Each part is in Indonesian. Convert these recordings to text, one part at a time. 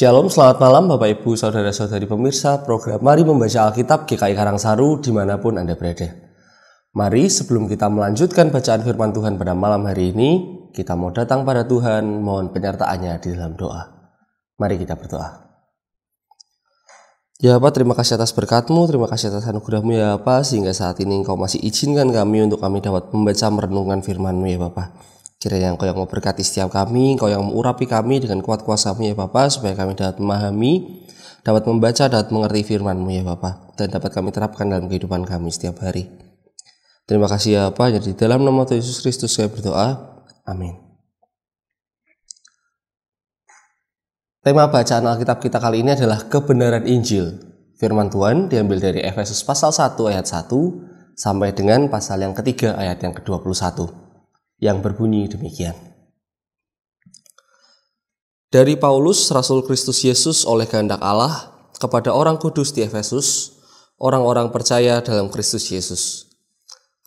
Shalom, selamat malam Bapak Ibu, Saudara-saudari pemirsa program Mari Membaca Alkitab GKI Karangsaru dimanapun Anda berada. Mari sebelum kita melanjutkan bacaan firman Tuhan pada malam hari ini, kita mau datang pada Tuhan, mohon penyertaannya di dalam doa. Mari kita berdoa. Ya Bapak, terima kasih atas berkatmu, terima kasih atas anugerahmu ya Bapak, sehingga saat ini Engkau masih izinkan kami untuk kami dapat membaca merenungkan firmanmu ya Bapak. Kiranya Engkau yang memberkati setiap kami, Engkau yang mengurapi kami dengan kuat kuasamu ya Bapa, supaya kami dapat memahami, dapat membaca, dapat mengerti firman-Mu ya Bapa, dan dapat kami terapkan dalam kehidupan kami setiap hari. Terima kasih ya Bapa, jadi dalam nama Tuhan Yesus Kristus saya berdoa. Amin. Tema bacaan Alkitab kita kali ini adalah kebenaran Injil. Firman Tuhan diambil dari Efesus pasal 1 ayat 1 sampai dengan pasal yang ketiga ayat yang ke-21 yang berbunyi demikian. Dari Paulus, Rasul Kristus Yesus oleh kehendak Allah, kepada orang kudus di Efesus, orang-orang percaya dalam Kristus Yesus.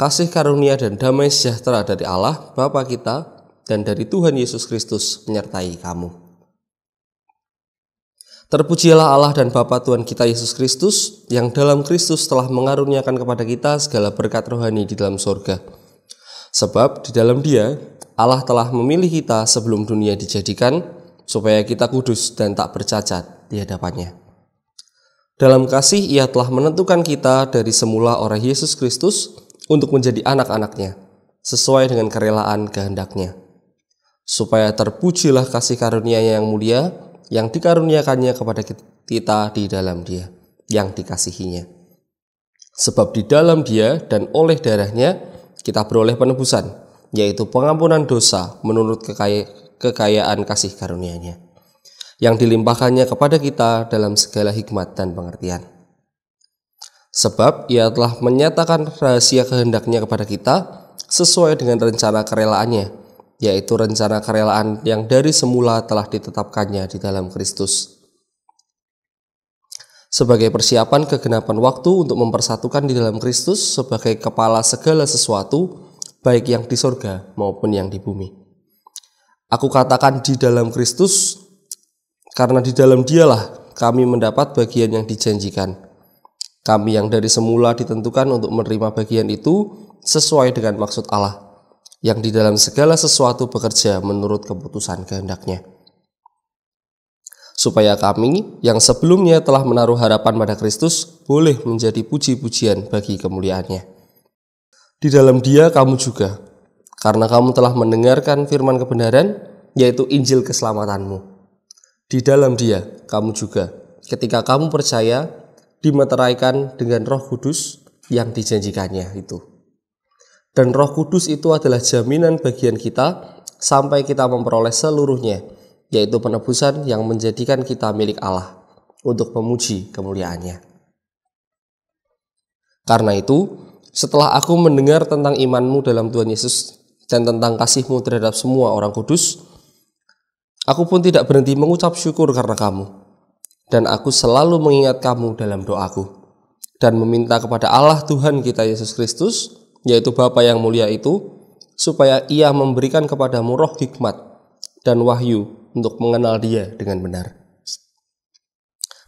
Kasih karunia dan damai sejahtera dari Allah, Bapa kita, dan dari Tuhan Yesus Kristus menyertai kamu. Terpujilah Allah dan Bapa Tuhan kita Yesus Kristus, yang dalam Kristus telah mengaruniakan kepada kita segala berkat rohani di dalam surga Sebab di dalam dia Allah telah memilih kita sebelum dunia dijadikan supaya kita kudus dan tak bercacat di hadapannya. Dalam kasih ia telah menentukan kita dari semula oleh Yesus Kristus untuk menjadi anak-anaknya sesuai dengan kerelaan kehendaknya. Supaya terpujilah kasih karunia yang mulia yang dikaruniakannya kepada kita di dalam dia yang dikasihinya. Sebab di dalam dia dan oleh darahnya, kita beroleh penebusan, yaitu pengampunan dosa menurut kekaya, kekayaan kasih karunia-Nya yang dilimpahkannya kepada kita dalam segala hikmat dan pengertian. Sebab ia telah menyatakan rahasia kehendaknya kepada kita sesuai dengan rencana kerelaannya, yaitu rencana kerelaan yang dari semula telah ditetapkannya di dalam Kristus sebagai persiapan kegenapan waktu untuk mempersatukan di dalam Kristus sebagai kepala segala sesuatu, baik yang di sorga maupun yang di bumi. Aku katakan di dalam Kristus, karena di dalam dialah kami mendapat bagian yang dijanjikan. Kami yang dari semula ditentukan untuk menerima bagian itu sesuai dengan maksud Allah, yang di dalam segala sesuatu bekerja menurut keputusan kehendaknya supaya kami yang sebelumnya telah menaruh harapan pada Kristus boleh menjadi puji-pujian bagi kemuliaannya. Di dalam dia kamu juga, karena kamu telah mendengarkan firman kebenaran, yaitu Injil keselamatanmu. Di dalam dia kamu juga, ketika kamu percaya, dimeteraikan dengan roh kudus yang dijanjikannya itu. Dan roh kudus itu adalah jaminan bagian kita sampai kita memperoleh seluruhnya yaitu penebusan yang menjadikan kita milik Allah untuk memuji kemuliaannya. Karena itu, setelah aku mendengar tentang imanmu dalam Tuhan Yesus dan tentang kasihmu terhadap semua orang kudus, aku pun tidak berhenti mengucap syukur karena kamu. Dan aku selalu mengingat kamu dalam doaku dan meminta kepada Allah Tuhan kita Yesus Kristus, yaitu Bapa yang mulia itu, supaya ia memberikan kepadamu roh hikmat dan wahyu untuk mengenal Dia dengan benar.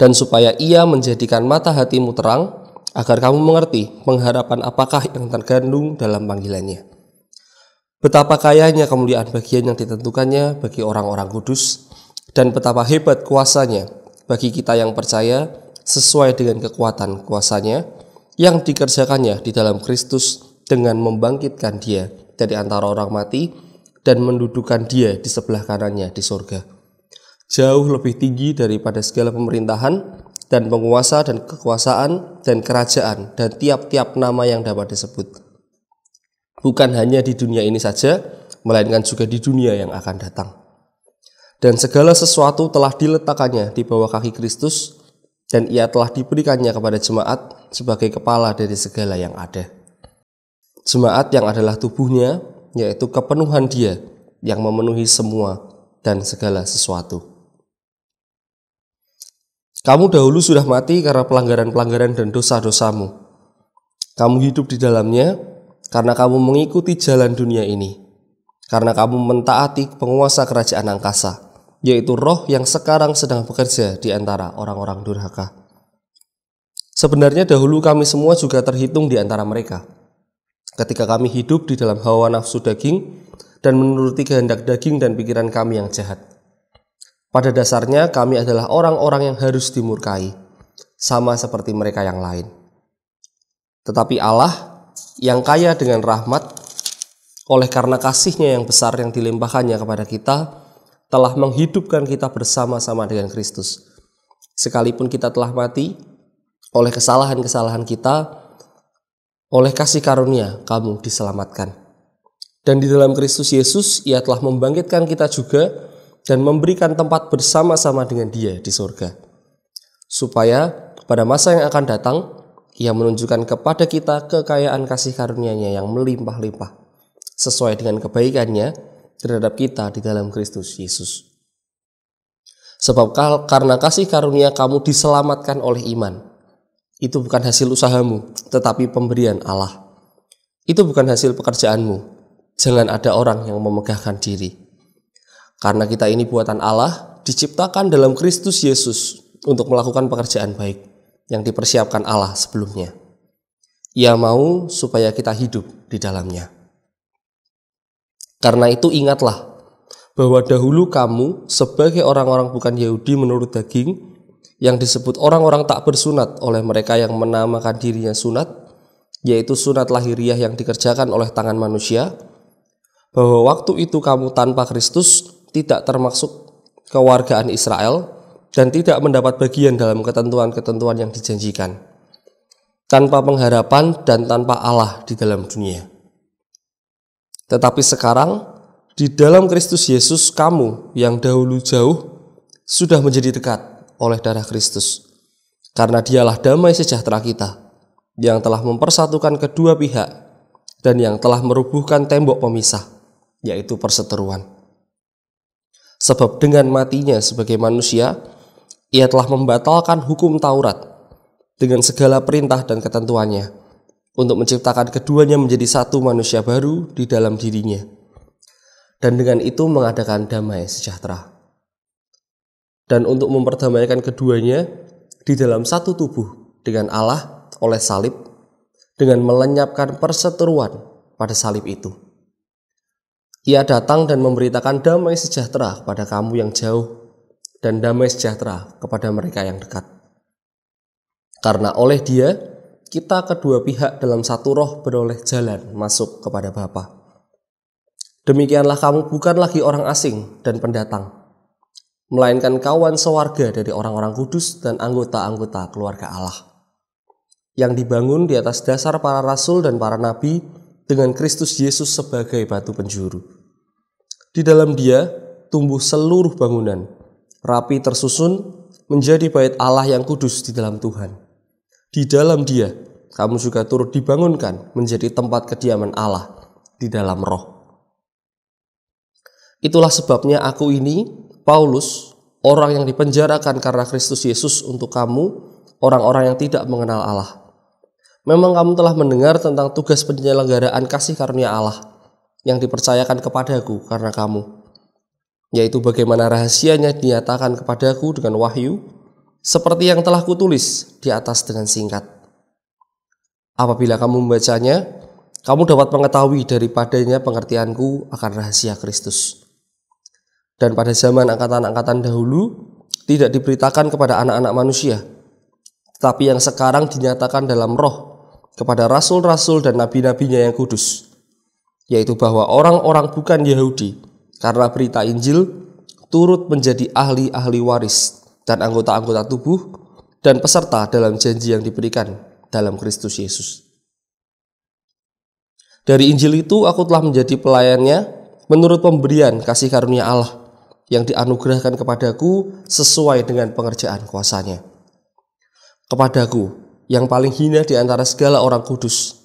Dan supaya Ia menjadikan mata hatimu terang, agar kamu mengerti pengharapan apakah yang tergandung dalam panggilannya. Betapa kayanya kemuliaan bagian yang ditentukannya bagi orang-orang kudus, dan betapa hebat kuasanya bagi kita yang percaya sesuai dengan kekuatan kuasanya yang dikerjakannya di dalam Kristus dengan membangkitkan dia dari antara orang mati dan mendudukan dia di sebelah kanannya di surga. Jauh lebih tinggi daripada segala pemerintahan dan penguasa dan kekuasaan dan kerajaan dan tiap-tiap nama yang dapat disebut. Bukan hanya di dunia ini saja, melainkan juga di dunia yang akan datang. Dan segala sesuatu telah diletakkannya di bawah kaki Kristus dan ia telah diberikannya kepada jemaat sebagai kepala dari segala yang ada. Jemaat yang adalah tubuhnya yaitu kepenuhan Dia yang memenuhi semua dan segala sesuatu. Kamu dahulu sudah mati karena pelanggaran-pelanggaran dan dosa-dosamu. Kamu hidup di dalamnya karena kamu mengikuti jalan dunia ini, karena kamu mentaati penguasa kerajaan angkasa, yaitu roh yang sekarang sedang bekerja di antara orang-orang durhaka. Sebenarnya dahulu kami semua juga terhitung di antara mereka ketika kami hidup di dalam hawa nafsu daging dan menuruti kehendak daging dan pikiran kami yang jahat. Pada dasarnya kami adalah orang-orang yang harus dimurkai, sama seperti mereka yang lain. Tetapi Allah yang kaya dengan rahmat, oleh karena kasihnya yang besar yang dilimpahkannya kepada kita, telah menghidupkan kita bersama-sama dengan Kristus. Sekalipun kita telah mati, oleh kesalahan-kesalahan kita, oleh kasih karunia kamu diselamatkan. Dan di dalam Kristus Yesus ia telah membangkitkan kita juga dan memberikan tempat bersama-sama dengan dia di surga. Supaya pada masa yang akan datang ia menunjukkan kepada kita kekayaan kasih karunia-Nya yang melimpah-limpah sesuai dengan kebaikannya terhadap kita di dalam Kristus Yesus. Sebab karena kasih karunia kamu diselamatkan oleh iman. Itu bukan hasil usahamu, tetapi pemberian Allah. Itu bukan hasil pekerjaanmu. Jangan ada orang yang memegahkan diri. Karena kita ini buatan Allah, diciptakan dalam Kristus Yesus untuk melakukan pekerjaan baik yang dipersiapkan Allah sebelumnya. Ia mau supaya kita hidup di dalamnya. Karena itu ingatlah bahwa dahulu kamu sebagai orang-orang bukan Yahudi menurut daging yang disebut orang-orang tak bersunat oleh mereka yang menamakan dirinya sunat, yaitu sunat lahiriah yang dikerjakan oleh tangan manusia, bahwa waktu itu kamu tanpa Kristus tidak termasuk kewargaan Israel dan tidak mendapat bagian dalam ketentuan-ketentuan yang dijanjikan, tanpa pengharapan dan tanpa Allah di dalam dunia. Tetapi sekarang, di dalam Kristus Yesus, kamu yang dahulu jauh sudah menjadi dekat oleh darah Kristus. Karena dialah damai sejahtera kita yang telah mempersatukan kedua pihak dan yang telah merubuhkan tembok pemisah, yaitu perseteruan. Sebab dengan matinya sebagai manusia, ia telah membatalkan hukum Taurat dengan segala perintah dan ketentuannya untuk menciptakan keduanya menjadi satu manusia baru di dalam dirinya. Dan dengan itu mengadakan damai sejahtera dan untuk memperdamaikan keduanya di dalam satu tubuh dengan Allah oleh salib dengan melenyapkan perseteruan pada salib itu. Ia datang dan memberitakan damai sejahtera kepada kamu yang jauh dan damai sejahtera kepada mereka yang dekat. Karena oleh dia, kita kedua pihak dalam satu roh beroleh jalan masuk kepada Bapa. Demikianlah kamu bukan lagi orang asing dan pendatang, melainkan kawan sewarga dari orang-orang kudus dan anggota-anggota keluarga Allah yang dibangun di atas dasar para rasul dan para nabi dengan Kristus Yesus sebagai batu penjuru. Di dalam dia tumbuh seluruh bangunan, rapi tersusun menjadi bait Allah yang kudus di dalam Tuhan. Di dalam dia kamu juga turut dibangunkan menjadi tempat kediaman Allah di dalam roh. Itulah sebabnya aku ini Paulus, orang yang dipenjarakan karena Kristus Yesus untuk kamu, orang-orang yang tidak mengenal Allah. Memang kamu telah mendengar tentang tugas penyelenggaraan kasih karunia Allah yang dipercayakan kepadaku karena kamu, yaitu bagaimana rahasianya dinyatakan kepadaku dengan wahyu, seperti yang telah kutulis di atas dengan singkat. Apabila kamu membacanya, kamu dapat mengetahui daripadanya pengertianku akan rahasia Kristus dan pada zaman angkatan-angkatan dahulu tidak diberitakan kepada anak-anak manusia, tetapi yang sekarang dinyatakan dalam roh kepada rasul-rasul dan nabi-nabinya yang kudus, yaitu bahwa orang-orang bukan Yahudi karena berita Injil turut menjadi ahli-ahli waris dan anggota-anggota tubuh dan peserta dalam janji yang diberikan dalam Kristus Yesus. Dari Injil itu aku telah menjadi pelayannya menurut pemberian kasih karunia Allah yang dianugerahkan kepadaku sesuai dengan pengerjaan kuasanya. Kepadaku, yang paling hina di antara segala orang kudus,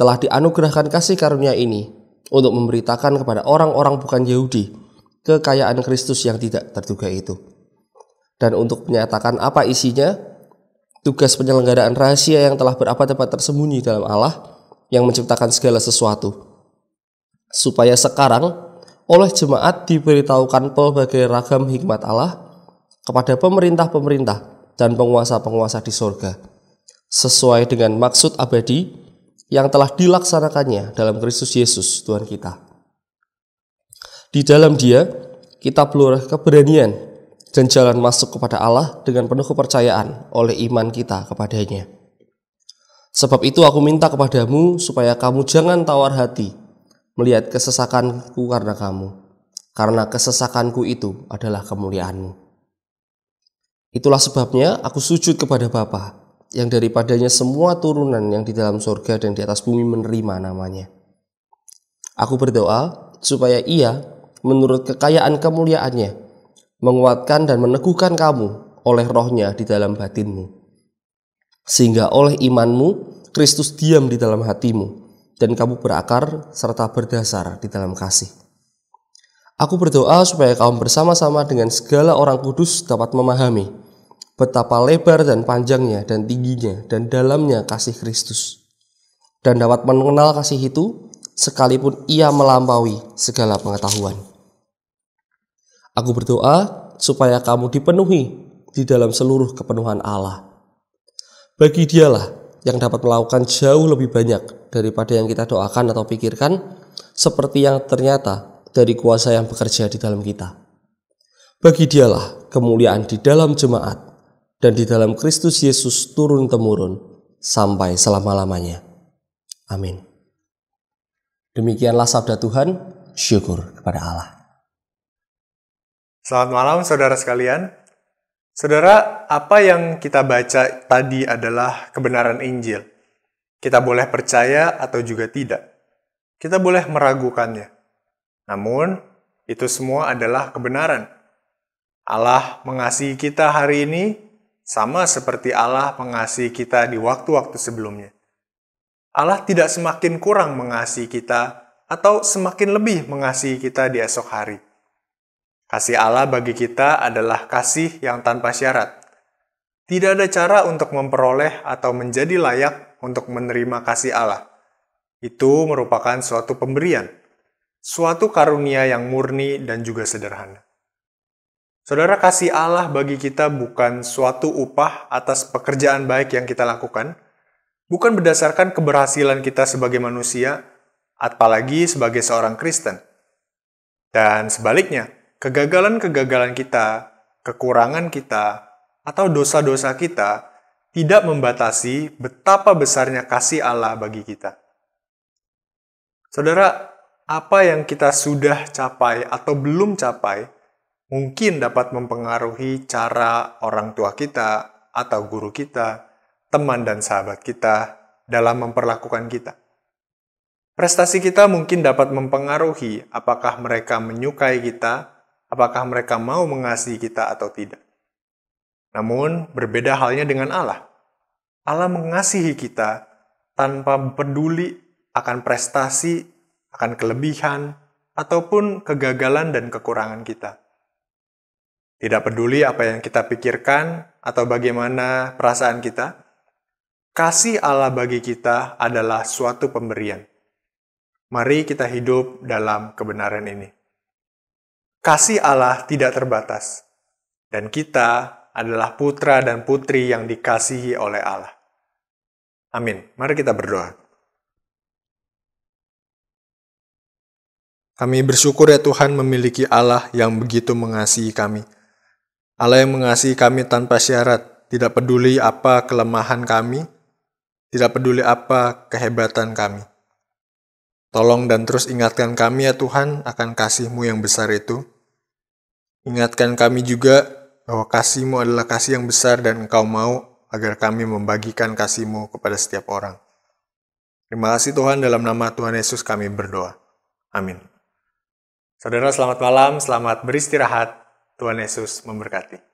telah dianugerahkan kasih karunia ini untuk memberitakan kepada orang-orang bukan Yahudi kekayaan Kristus yang tidak terduga itu. Dan untuk menyatakan apa isinya, tugas penyelenggaraan rahasia yang telah berapa tempat tersembunyi dalam Allah yang menciptakan segala sesuatu. Supaya sekarang oleh jemaat diberitahukan pelbagai ragam hikmat Allah kepada pemerintah-pemerintah dan penguasa-penguasa di sorga, sesuai dengan maksud abadi yang telah dilaksanakannya dalam Kristus Yesus Tuhan kita. Di dalam dia, kita peluruh keberanian dan jalan masuk kepada Allah dengan penuh kepercayaan oleh iman kita kepadanya. Sebab itu aku minta kepadamu supaya kamu jangan tawar hati melihat kesesakanku karena kamu, karena kesesakanku itu adalah kemuliaanmu. Itulah sebabnya aku sujud kepada Bapa, yang daripadanya semua turunan yang di dalam surga dan di atas bumi menerima namanya. Aku berdoa supaya ia, menurut kekayaan kemuliaannya, menguatkan dan meneguhkan kamu oleh rohnya di dalam batinmu. Sehingga oleh imanmu, Kristus diam di dalam hatimu, dan kamu berakar serta berdasar di dalam kasih. Aku berdoa supaya kaum bersama-sama dengan segala orang kudus dapat memahami betapa lebar dan panjangnya dan tingginya dan dalamnya kasih Kristus dan dapat mengenal kasih itu sekalipun ia melampaui segala pengetahuan. Aku berdoa supaya kamu dipenuhi di dalam seluruh kepenuhan Allah. Bagi dialah yang dapat melakukan jauh lebih banyak daripada yang kita doakan atau pikirkan, seperti yang ternyata dari kuasa yang bekerja di dalam kita. Bagi dialah kemuliaan di dalam jemaat dan di dalam Kristus Yesus turun-temurun sampai selama-lamanya. Amin. Demikianlah sabda Tuhan, syukur kepada Allah. Selamat malam saudara sekalian. Saudara, apa yang kita baca tadi adalah kebenaran Injil kita boleh percaya atau juga tidak. Kita boleh meragukannya. Namun, itu semua adalah kebenaran. Allah mengasihi kita hari ini sama seperti Allah mengasihi kita di waktu-waktu sebelumnya. Allah tidak semakin kurang mengasihi kita atau semakin lebih mengasihi kita di esok hari. Kasih Allah bagi kita adalah kasih yang tanpa syarat. Tidak ada cara untuk memperoleh atau menjadi layak untuk menerima kasih Allah. Itu merupakan suatu pemberian, suatu karunia yang murni dan juga sederhana. Saudara, kasih Allah bagi kita bukan suatu upah atas pekerjaan baik yang kita lakukan, bukan berdasarkan keberhasilan kita sebagai manusia, apalagi sebagai seorang Kristen. Dan sebaliknya, kegagalan-kegagalan kita, kekurangan kita, atau dosa-dosa kita tidak membatasi betapa besarnya kasih Allah bagi kita. Saudara, apa yang kita sudah capai atau belum capai mungkin dapat mempengaruhi cara orang tua kita atau guru kita, teman dan sahabat kita dalam memperlakukan kita. Prestasi kita mungkin dapat mempengaruhi apakah mereka menyukai kita, apakah mereka mau mengasihi kita atau tidak. Namun, berbeda halnya dengan Allah. Allah mengasihi kita tanpa peduli akan prestasi, akan kelebihan, ataupun kegagalan dan kekurangan kita. Tidak peduli apa yang kita pikirkan atau bagaimana perasaan kita, kasih Allah bagi kita adalah suatu pemberian. Mari kita hidup dalam kebenaran ini. Kasih Allah tidak terbatas, dan kita adalah putra dan putri yang dikasihi oleh Allah. Amin. Mari kita berdoa. Kami bersyukur ya Tuhan memiliki Allah yang begitu mengasihi kami. Allah yang mengasihi kami tanpa syarat, tidak peduli apa kelemahan kami, tidak peduli apa kehebatan kami. Tolong dan terus ingatkan kami ya Tuhan akan kasih-Mu yang besar itu. Ingatkan kami juga bahwa kasihmu adalah kasih yang besar dan engkau mau agar kami membagikan kasihmu kepada setiap orang. Terima kasih Tuhan dalam nama Tuhan Yesus kami berdoa. Amin. Saudara selamat malam, selamat beristirahat. Tuhan Yesus memberkati.